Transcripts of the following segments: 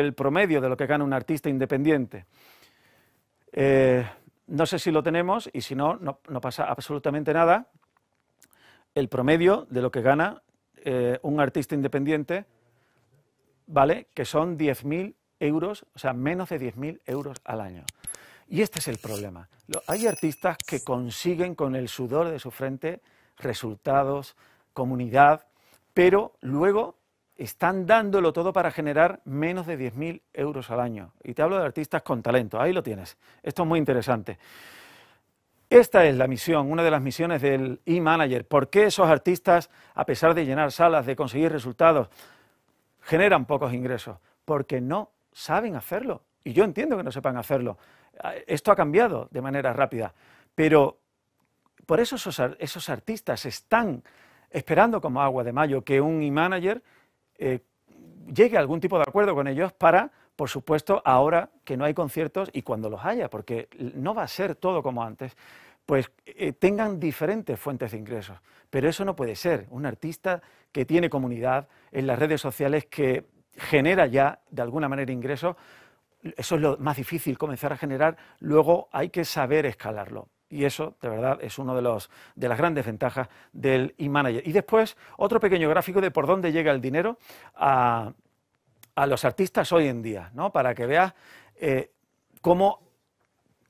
el promedio de lo que gana un artista independiente. Eh, no sé si lo tenemos y si no, no, pasa absolutamente nada. El promedio de lo que gana eh, un artista independiente, ¿vale? Que son 10.000 euros, o sea, menos de 10.000 euros al año. Y este es el problema. Hay artistas que consiguen con el sudor de su frente resultados, comunidad, pero luego están dándolo todo para generar menos de 10.000 euros al año. Y te hablo de artistas con talento, ahí lo tienes. Esto es muy interesante. Esta es la misión, una de las misiones del e-manager. ¿Por qué esos artistas, a pesar de llenar salas, de conseguir resultados, generan pocos ingresos? Porque no saben hacerlo. Y yo entiendo que no sepan hacerlo. Ah, esto ha cambiado de manera rápida. Pero por eso esos, esos artistas están esperando como agua de mayo que un e-manager eh, llegue a algún tipo de acuerdo con ellos para, por supuesto, ahora que no hay conciertos y cuando los haya, porque no va a ser todo como antes, pues eh, tengan diferentes fuentes de ingresos. Pero eso no puede ser. Un artista que tiene comunidad en las redes sociales que genera ya, de alguna manera, ingresos, eso es lo más difícil, comenzar a generar, luego hay que saber escalarlo. Y eso, de verdad, es una de, los, de las grandes ventajas del e-manager. Y después, otro pequeño gráfico de por dónde llega el dinero a, los artistas hoy en día, ¿no? para que veas eh, cómo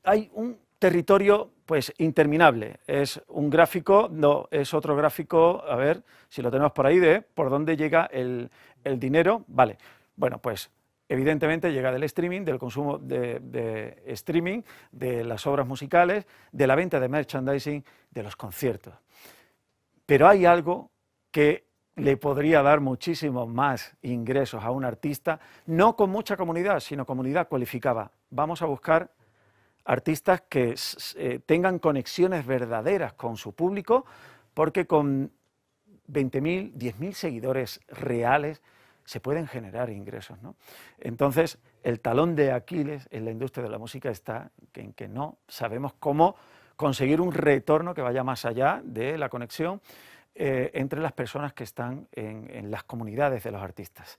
hay un territorio pues interminable. Es un gráfico, no, es otro gráfico, a ver si lo tenemos por ahí, de por dónde llega el, el dinero. Vale, bueno, pues Evidentemente llega del streaming, del consumo de, streaming, de las obras musicales, de la venta de merchandising, de los conciertos. Pero hay algo que le podría dar muchísimos más ingresos a un artista, no con mucha comunidad, sino comunidad cualificada. Vamos a buscar artistas que eh, tengan conexiones verdaderas con su público, porque con 20.000, 10.000 seguidores reales, se pueden generar ingresos. Entonces, el talón de Aquiles en la industria de la música está en que no sabemos cómo conseguir un retorno que vaya más allá de la conexión eh, entre las personas que están en, las comunidades de los artistas.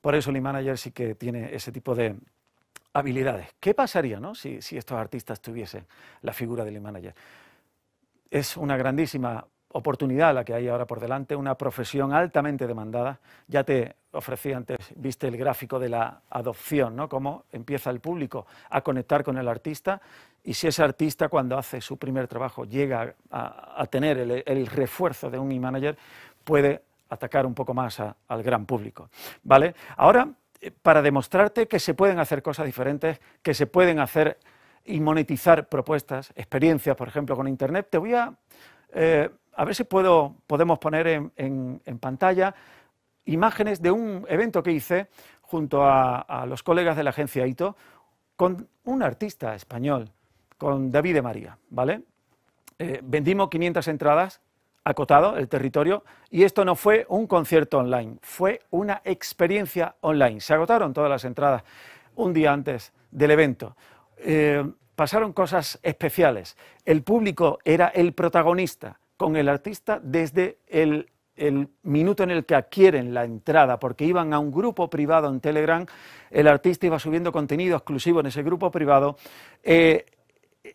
Por eso el manager sí que tiene ese tipo de, habilidades. ¿Qué pasaría ¿no? si, estos artistas tuviesen la figura del manager? Es una grandísima oportunidad la que hay ahora por delante, una profesión altamente demandada. Ya te ofrecí antes, viste el gráfico de la adopción, ¿no? Cómo empieza el público a conectar con el artista y si ese artista cuando hace su primer trabajo llega a, tener el, refuerzo de un e-manager, puede atacar un poco más al gran público, ¿vale? Ahora, eh, para demostrarte que se pueden hacer cosas diferentes, que se pueden hacer y monetizar propuestas, experiencias, por ejemplo, con Internet, te voy a... Eh, a ver si podemos poner en, pantalla imágenes de un evento que hice junto a, los colegas de la agencia ITO con un artista español, con David de María, ¿vale? Eh, vendimos 500 entradas, acotado el territorio, y esto no fue un concierto online, fue una experiencia online. Se agotaron todas las entradas un día antes del evento. Eh, pasaron cosas especiales. El público era el protagonista con el artista desde el, minuto en el que adquieren la entrada, porque iban a un grupo privado en Telegram, el artista iba subiendo contenido exclusivo en ese grupo privado, eh,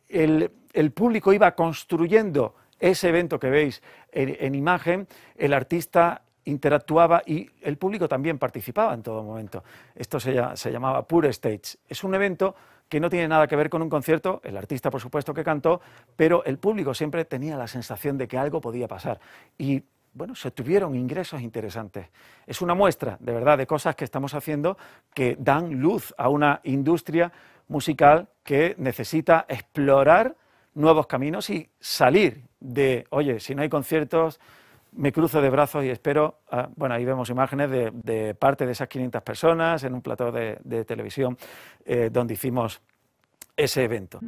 el, público iba construyendo ese evento que veis en, imagen, el artista interactuaba y el público también participaba en todo momento. Esto se, se llamaba Pure Stage. Es un evento que no tiene nada que ver con un concierto, el artista por supuesto que cantó, pero el público siempre tenía la sensación de que algo podía pasar. Y bueno, se tuvieron ingresos interesantes. Es una muestra, de verdad, de cosas que estamos haciendo que dan luz a una industria musical que necesita explorar nuevos caminos y salir de, oye, si no hay conciertos, me cruzo de brazos y espero, ah, bueno, ahí vemos imágenes de, parte de esas 500 personas en un plató de, televisión eh, donde hicimos ese evento.